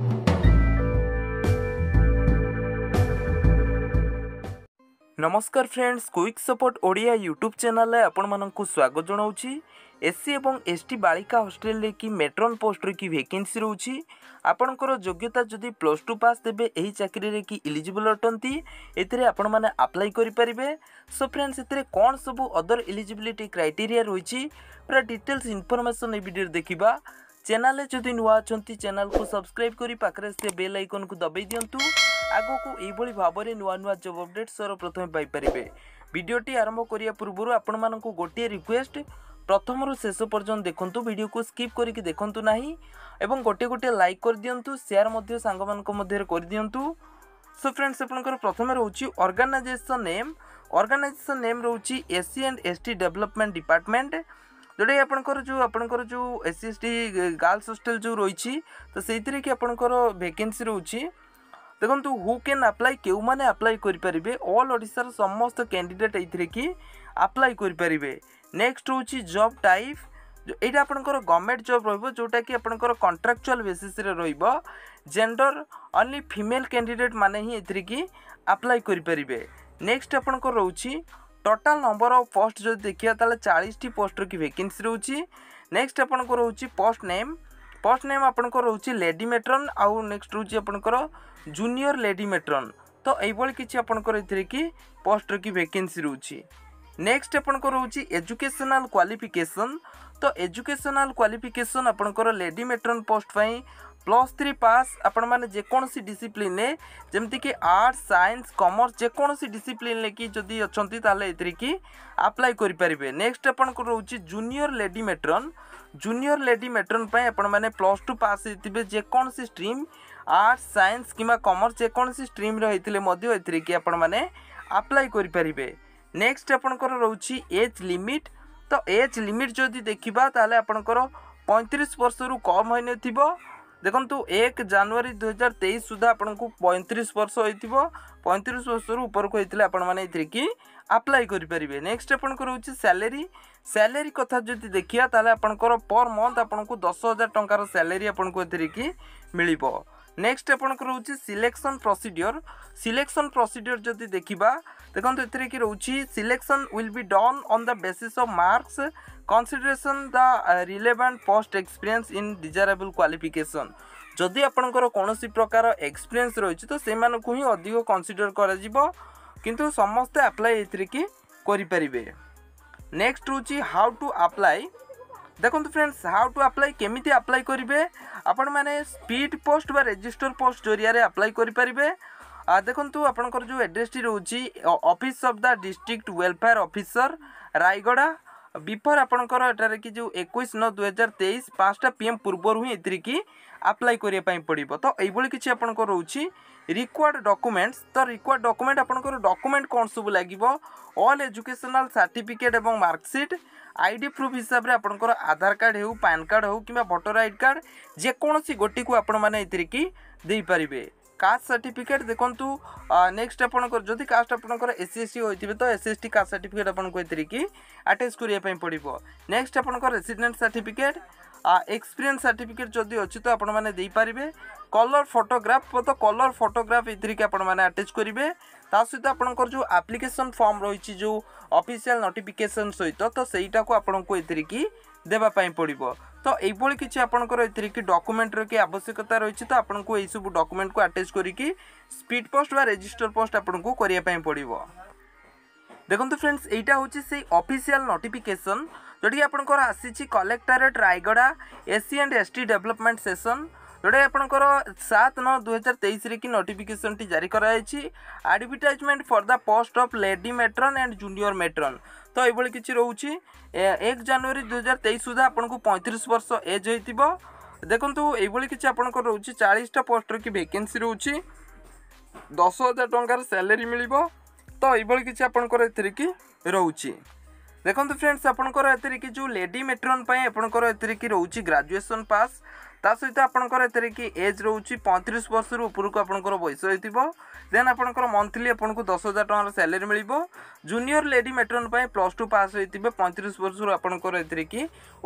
ନମସ୍କାର friends quick support Odia YouTube ଚ୍ୟାନେଲ୍ରେ ଆପଣମାନଙ୍କୁ ସ୍ୱାଗତ ଜଣାଉଛି ଏସ୍ ସି ଏବଂ ଏସ୍ ଟି ବାଳିକା ହଷ୍ଟେଲରେ କି ମେଟ୍ରନ୍ ପୋଷ୍ଟରେ କି ଭେକେନ୍ସି ରହୁଛି ଆପଣଙ୍କର ଯୋଗ୍ୟତା ଯଦି ପ୍ଲସ୍ ଟୁ ପାସ୍ ତେବେ ଏହି ଚାକିରିରେ କି ଇଲିଜିବଲ୍ ଅଟନ୍ତି ଏଥିରେ ଆପଣମାନେ ଆପ୍ଲାଏ କରିପାରିବେ ସୋ ଫ୍ରେଣ୍ଡସ୍ ଏଥିରେ କ'ଣ ସବୁ ଅଦର୍ ଇଲିଜିବିଲିଟି କ୍ରାଇଟେରିଆ ରହିଛି ପୁରା ଡିଟେଲ୍ସ ଇନଫର୍ମେସନ୍ ଏ ଭିଡ଼ିଓରେ ଦେଖିବା ଚ୍ୟାନେଲ୍ରେ ଯଦି ନୂଆ ଅଛନ୍ତି ଚ୍ୟାନେଲ୍କୁ ସବସ୍କ୍ରାଇବ୍ କରି ପାଖରେ ସେ ବେଲ୍ ଆଇକନ୍କୁ ଦବାଇ ଦିଅନ୍ତୁ ଆଗକୁ ଏଇଭଳି ଭାବରେ ନୂଆ ନୂଆ ଜବ୍ ଅପଡ଼େଟ୍ ପ୍ରଥମେ ପାଇପାରିବେ ଭିଡ଼ିଓଟି ଆରମ୍ଭ କରିବା ପୂର୍ବରୁ ଆପଣମାନଙ୍କୁ ଗୋଟିଏ ରିକ୍ୱେଷ୍ଟ ପ୍ରଥମରୁ ଶେଷ ପର୍ଯ୍ୟନ୍ତ ଦେଖନ୍ତୁ ଭିଡ଼ିଓକୁ ସ୍କିପ୍ କରିକି ଦେଖନ୍ତୁ ନାହିଁ ଏବଂ ଗୋଟିଏ ଗୋଟିଏ ଲାଇକ୍ କରିଦିଅନ୍ତୁ ସେୟାର ମଧ୍ୟ ସାଙ୍ଗମାନଙ୍କ ମଧ୍ୟରେ କରିଦିଅନ୍ତୁ ସୋ সো ফ্রেন্ডস আপনার প্রথমে রয়েছে অর্গানাইজেসন নেম অর্গানাইজেসন নেম রয়েছে SC and ST development department ଯେଉଁଟାକି ଆପଣଙ୍କର ଯେଉଁ ଆପଣଙ୍କର ଯେଉଁ S C S T girls hostel ଯେଉଁ ରହିଛି ତ ସେଇଥିରେ କି ଆପଣଙ୍କର ଭେକେନ୍ସି ରହୁଛି ଦେଖନ୍ତୁ ହୁ କ୍ୟାନ୍ ଆପ୍ଲାଏ କେଉଁମାନେ ଆପ୍ଲାଏ କରିପାରିବେ ଅଲ୍ ଓଡ଼ିଶାର ସମସ୍ତ କ୍ୟାଣ୍ଡିଡେଟ୍ ଏଇଥିରେ କି ଆପ୍ଲାଏ କରିପାରିବେ ନେକ୍ସଟ୍ ହେଉଛି ଜବ୍ ଟାଇପ୍ ଏଇଟା ଆପଣଙ୍କର ଗଭର୍ଣ୍ଣମେଣ୍ଟ ଜବ୍ ରହିବ ଯେଉଁଟାକି ଆପଣଙ୍କର କଣ୍ଟ୍ରାକ୍ଚୁଆଲ୍ ବେସିସ୍ରେ ରହିବ ଜେଣ୍ଡର ଅନ୍ଲି ଫିମେଲ୍ କ୍ୟାଣ୍ଡିଡେଟ୍ ମାନେ ହିଁ ଏଥିରେ କି ଆପ୍ଲାଏ କରିପାରିବେ ନେକ୍ସଟ୍ ଆପଣଙ୍କର ରହୁଛି ଟୋଟାଲ ନମ୍ବର ଅଫ୍ ପୋଷ୍ଟ ଯଦି ଦେଖିବା ତାହେଲେ ଚାଳିଶଟି ପୋଷ୍ଟର କି ଭେକେନ୍ସି ରହୁଛି ନେକ୍ସଟ ଆପଣଙ୍କର ରହୁଛି ପୋଷ୍ଟ ନେମ୍ ପୋଷ୍ଟ ନେମ୍ ଆପଣଙ୍କର ରହୁଛି ଲେଡି ମେଟ୍ରନ୍ ଆଉ ନେକ୍ସଟ ରହୁଛି ଆପଣଙ୍କର ଜୁନିୟର ଲେଡି ମେଟ୍ରନ୍ ତ ଏଇଭଳି କିଛି ଆପଣଙ୍କର ଏଥିରେ କି ପୋଷ୍ଟର କି ଭେକେନ୍ସି ରହୁଛି ନେକ୍ସଟ ଆପଣଙ୍କର ରହୁଛି ଏଜୁକେସନାଲ କ୍ୱାଲିଫିକେସନ୍ ତ ଏଜୁକେସନାଲ କ୍ୱାଲିଫିକେସନ୍ ଆପଣଙ୍କର ଲେଡି ମେଟ୍ରନ୍ ପୋଷ୍ଟ ପାଇଁ ପ୍ଲସ୍ ଥ୍ରୀ ପାସ୍ ଆପଣମାନେ ଯେକୌଣସି ଡିସିପ୍ଲିନ୍ରେ ଯେମିତିକି ଆର୍ଟ୍ସ ସାଇନ୍ସ କମର୍ସ ଯେକୌଣସି ଡିସିପ୍ଲିନ୍ରେ କି ଯଦି ଅଛନ୍ତି ତାହେଲେ ଏଥିରେ କି ଆପ୍ଲାଏ କରିପାରିବେ ନେକ୍ସଟ ଆପଣଙ୍କର ରହୁଛି junior lady matron junior lady matron ପାଇଁ ଆପଣମାନେ ପ୍ଲସ୍ ଟୁ ପାସ୍ ହେଇଥିବେ ଯେକୌଣସି ଷ୍ଟ୍ରିମ୍ ଆର୍ଟ୍ସ ସାଇନ୍ସ କିମ୍ବା କମର୍ସ ଯେକୌଣସି ଷ୍ଟ୍ରିମ୍ରେ ହେଇଥିଲେ ମଧ୍ୟ ଏଥିରେ କି ଆପଣମାନେ ଆପ୍ଲାଏ କରିପାରିବେ ନେକ୍ସଟ ଆପଣଙ୍କର ରହୁଛି ଏଜ୍ ଲିମିଟ୍ ତ ଏଜ୍ ଲିମିଟ୍ ଯଦି ଦେଖିବା ତାହେଲେ ଆପଣଙ୍କର ପଇଁତିରିଶ ବର୍ଷରୁ କମ୍ ହୋଇନଥିବ ଦେଖନ୍ତୁ ଏକ ଜାନୁଆରୀ ଦୁଇ ହଜାର ତେଇଶ ସୁଦ୍ଧା ଆପଣଙ୍କୁ ପଇଁତିରିଶ ବର୍ଷ ହୋଇଥିବ ପଇଁତିରିଶ ବର୍ଷରୁ ଉପରକୁ ହୋଇଥିଲେ ଆପଣମାନେ ଏଥିରେ କି ଆପ୍ଲାଏ କରିପାରିବେ ନେକ୍ସଟ ଆପଣଙ୍କର ହେଉଛି ସାଲେରୀ ସାଲେରୀ କଥା ଯଦି ଦେଖିବା ତାହେଲେ ଆପଣଙ୍କର ପର୍ ମନ୍ଥ ଆପଣଙ୍କୁ ଦଶ ହଜାର ଟଙ୍କାର ସାଲେରୀ ଆପଣଙ୍କୁ ଏଥିରେ କି ମିଳିବ ନେକ୍ସଟ ଆପଣଙ୍କର ହେଉଛି ସିଲେକ୍ସନ୍ ପ୍ରୋସିଡ଼ିଓର ସିଲେକ୍ସନ୍ ପ୍ରୋସିଡ଼ିଓର ଯଦି ଦେଖିବା ଦେଖନ୍ତୁ ଏଥିରେ କି ରହୁଛି selection will be done on the basis of marks consideration the relevant post experience in desirable qualification ଯଦି ଆପଣଙ୍କର କୌଣସି ପ୍ରକାର ଏକ୍ସପିରିଏନ୍ସ ରହିଛି ତ ସେମାନଙ୍କୁ ହିଁ ଅଧିକ କନସିଡର କରାଯିବ କିନ୍ତୁ ସମସ୍ତେ ଆପ୍ଲାଏ ଏଥିରେ କି କରିପାରିବେ ନେକ୍ସଟ ହେଉଛି ହାଉ ଟୁ ଆପ୍ଲାଏ ଦେଖନ୍ତୁ ଫ୍ରେଣ୍ଡସ୍ ହାଉ ଟୁ ଆପ୍ଲାଏ କେମିତି ଆପ୍ଲାଏ କରିବେ ଆପଣମାନେ ସ୍ପିଡ୍ ପୋଷ୍ଟ ବା ରେଜିଷ୍ଟର ପୋଷ୍ଟ ଜରିଆରେ ଆପ୍ଲାଏ କରିପାରିବେ ଦେଖନ୍ତୁ ଆପଣଙ୍କର ଯେଉଁ ଆଡ୍ରେସ୍ଟି ରହୁଛି office of the district welfare officer Rayagada before ଆପଣଙ୍କର ଏଠାରେ କି ଯେଉଁ ଏକୋଇଶ ନଅ ଦୁଇହଜାର ତେଇଶ ପାଞ୍ଚଟା ପି ଏମ୍ ପୂର୍ବରୁ ହିଁ ଏଥିରେ କି ଆପ୍ଲାଏ କରିବା ପାଇଁ ପଡ଼ିବ ତ ଏଇଭଳି କିଛି ଆପଣଙ୍କର ରହୁଛି ରିକ୍ୱାର୍ଡ଼ ଡକୁମେଣ୍ଟସ୍ ତ ରିକ୍ୱାର୍ଡ଼ ଡକୁମେଣ୍ଟ ଆପଣଙ୍କର ଡକୁମେଣ୍ଟ କ'ଣ ସବୁ ଲାଗିବ ଅଲ୍ ଏଜୁକେସନାଲ୍ ସାର୍ଟିଫିକେଟ୍ ଏବଂ ମାର୍କସିଟ୍ ଆଇଡି ପ୍ରୁଫ୍ ହିସାବରେ ଆପଣଙ୍କର ଆଧାର କାର୍ଡ଼ ହେଉ ପ୍ୟାନ୍ କାର୍ଡ଼ ହେଉ କିମ୍ବା ଭୋଟର ଆଇ ଡି କାର୍ଡ଼ ଯେକୌଣସି ଗୋଟିକୁ ଆପଣମାନେ ଏଥିରେ କି ଦେଇପାରିବେ কাস্ট সার্টিফিকেট দেখুন নেক্সট আপনার যদি কাস্ট আপনার এসসি এসটি হয়ে তো এসসি এসটি কাস্ট সার্টিফিকেট আপনার এতে কি আটাচ করা পড়ব নেক্সট আপনার রেসিডেন্ট সার্টিফিকেট এক্সপিরিয়েন্স সার্টিফিকেট যদি অছি তো আপনার দিয়ে কলর ফটোগ্রাফ তো কলর ফটোগ্রাফ এতে কি আপনার আটাচ করবে তা সহ আপনার যে আপ্লিকেসন ফর্ম রয়েছে যে অফিসিয়াল নোটিফিকেসন সহ তো সেইটা আপনার এতে কি ଦେବାପାଇଁ ପଡ଼ିବ ତ ଏଇଭଳି କିଛି ଆପଣଙ୍କର ଏଥିରେ କି ଡକୁମେଣ୍ଟର କି ଆବଶ୍ୟକତା ରହିଛି ତ ଆପଣଙ୍କୁ ଏହିସବୁ ଡକୁମେଣ୍ଟକୁ ଆଟାଚ୍ କରିକି ସ୍ପିଡ୍ ପୋଷ୍ଟ ବା ରେଜିଷ୍ଟର ପୋଷ୍ଟ ଆପଣଙ୍କୁ କରିବା ପାଇଁ ପଡ଼ିବ ଦେଖନ୍ତୁ ଫ୍ରେଣ୍ଡସ୍ ଏଇଟା ହେଉଛି ସେଇ ଅଫିସିଆଲ ନୋଟିଫିକେସନ୍ ଯେଉଁଟାକି ଆପଣଙ୍କର ଆସିଛି collectorate Rayagada SC and S T development session ଯେଉଁଟାକି ଆପଣଙ୍କର ସାତ ନଅ ଦୁଇହଜାର ତେଇଶରେ କି ନୋଟିଫିକେସନ୍ଟି ଜାରି କରାଯାଇଛି advertisement for the post of lady matron and junior matron ତ ଏଭଳି କିଛି ରହୁଛି ଏକ ଜାନୁଆରୀ ଦୁଇ ହଜାର ତେଇଶ ସୁଦ୍ଧା ଆପଣଙ୍କୁ ପଇଁତିରିଶ ବର୍ଷ ଏଜ୍ ହୋଇଥିବ ଦେଖନ୍ତୁ ଏଇଭଳି କିଛି ଆପଣଙ୍କର ରହୁଛି ଚାଳିଶଟା ପୋଷ୍ଟର କି ଭେକେନ୍ସି ରହୁଛି ଦଶ ହଜାର ଟଙ୍କାର ସାଲେରୀ ମିଳିବ ତ ଏଇଭଳି କିଛି ଆପଣଙ୍କର ଏଥିରେ କି ରହୁଛି ଦେଖନ୍ତୁ ଫ୍ରେଣ୍ଡସ୍ ଆପଣଙ୍କର ଏଥିରେ କି ଯେଉଁ ଲେଡ଼ି ମେଟ୍ରନ୍ ପାଇଁ ଆପଣଙ୍କର ଏଥିରେ କି ରହୁଛି ଗ୍ରାଜୁଏସନ୍ ପାସ୍ ତା ସହିତ ଆପଣଙ୍କର ଏଥିରେ କି ଏଜ୍ ରହୁଛି ପଇଁତିରିଶ ବର୍ଷରୁ ଉପରକୁ ଆପଣଙ୍କର ବୟସ ରହିଥିବ ଦେନ୍ ଆପଣଙ୍କର ମନ୍ଥଲି ଆପଣଙ୍କୁ ଦଶ ହଜାର ଟଙ୍କାର ସାଲେରୀ ମିଳିବ ଜୁନିୟର ଲେଡି ମେଟ୍ରନ୍ ପାଇଁ ପ୍ଲସ୍ ଟୁ ପାସ୍ ହୋଇଥିବେ ପଇଁତିରିଶ ବର୍ଷରୁ ଆପଣଙ୍କର ଏଥିରେ କି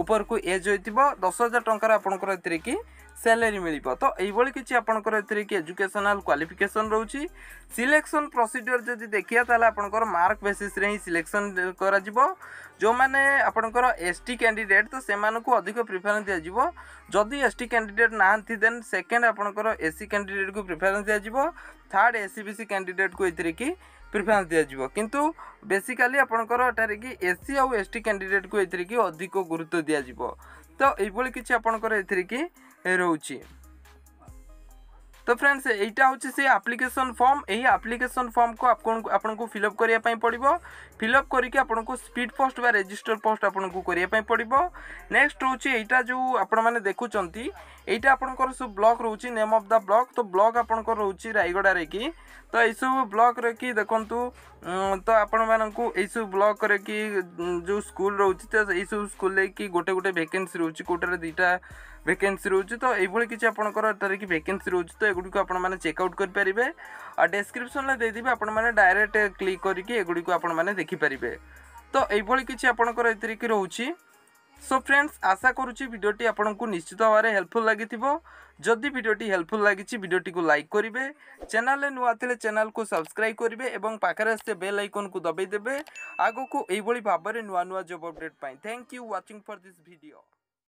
ଉପରକୁ ଏଜ୍ ହୋଇଥିବ ଦଶ ହଜାର ଟଙ୍କାର ଆପଣଙ୍କର ଏଥିରେ କି স্যালেরি ମିଳିବ ତ এইভাবে କିଛି ଆପଣଙ୍କର ଏଥିରେ କି এজুকেশনাল ক্বালিফিকেসন ରହୁଛି সিলেকশন প্রসিডিওর ଯଦି ଦେଖିବା ତାହେଲେ ଆପଣଙ୍କର ମାର୍କ ବେସିସ୍ରେ ହିଁ সিলেকশন କରାଯିବ ଯେଉଁମାନେ ଆପଣଙ୍କର ଏସ୍ ଟି କ୍ୟାଣ୍ଡିଡ଼େଟ୍ ତ ସେମାନଙ୍କୁ ଅଧିକ ପ୍ରିଫରେନ୍ସ ଦିଆଯିବ ଯଦି ଏସ୍ ଟି କ୍ୟାଣ୍ଡିଡ଼େଟ୍ ନାହାନ୍ତି ଦେନ୍ ସେକେଣ୍ଡ ଆପଣଙ୍କର ଏସ୍ ସି କ୍ୟାଣ୍ଡିଡ଼େଟ୍କୁ ପ୍ରିଫରେନ୍ସ ଦିଆଯିବ third S C B C କ୍ୟାଣ୍ଡିଡ଼େଟ୍କୁ ଏଥିରେ କି ପ୍ରିଫରେନ୍ସ ଦିଆଯିବ କିନ୍ତୁ ବେସିକାଲି ଆପଣଙ୍କର ଏଠାରେ କି ଏସ୍ ସି ଆଉ ଏସ୍ ଟି କ୍ୟାଣ୍ଡିଡ଼େଟ୍କୁ ଏଥିରେ କି ଅଧିକ ଗୁରୁତ୍ୱ ଦିଆଯିବ ତ ଏଇଭଳି କିଛି ଆପଣଙ୍କର ଏଥିରେ କି ରହୁଛି তো ফ্রেন্ডস এইটা হচ্ছে সেই আপ্লিকেসন ফর্ম এই আপ্লিকেসন ফর্মকে আপনার ফিলঅপ করা পড়ব ফিলঅপ করি আপনার স্পিড পোস্ট বা রেজিষ্টর পোস্ট আপনার করা পড়ব নেক্সট হচ্ছে এইটা যে আপনার দেখুম এইটা আপনার সব ব্লক রয়েছে নেম অফ দা ব্লক তো ব্লক আপনার রয়েছে রায়গড়ার কি তো এইসব ব্লকরে কি দেখুন তো আপনার ଆପଣଙ୍କୁ ଏଇସବୁ ବ୍ଲକରେ କି ଯେଉଁ ସ୍କୁଲ ରହୁଛି ତ ଏଇସବୁ ସ୍କୁଲରେ କି ଗୋଟେ ଗୋଟେ ଭେକେନ୍ସି ରହୁଛି କେଉଁଟାରେ ଦୁଇଟା ଭେକେନ୍ସି ରହୁଛି ତ ଏଇଭଳି କିଛି ଆପଣଙ୍କର ଏଠାରେ କି ଭେକେନ୍ସି ରହୁଛି ତ ଏଗୁଡ଼ିକୁ ଆପଣମାନେ ଚେକ୍ଆଉଟ୍ କରିପାରିବେ ଆଉ ଡେସ୍କ୍ରିପସନ୍ରେ ଦେଇଦେବି ଆପଣମାନେ ଡାଇରେକ୍ଟ କ୍ଲିକ୍ କରିକି ଏଗୁଡ଼ିକୁ ଆପଣମାନେ ଦେଖିପାରିବେ ତ ଏଇଭଳି କିଛି ଆପଣଙ୍କର ଏଥିରେ କି ରହୁଛି সো ফ্রেন্ডস আশা করুছি ভিডিওটি আপনার নিশ্চিত ভাবে হেল্পফুল লাগিব যদি ভিডিওটি হেল্পফুল লাগিছি ভিডিওটিকে লাইক করবে চ্যানেলে নূয়া লে চ্যানেলকে সবসক্রাইব করবে এবং পাখে আসতে বেল আইকনকে দবাই দেবে আগকু এইভাবে ভাবে নূয়া নূয়া জব অপডেট পাই thank you watching for this video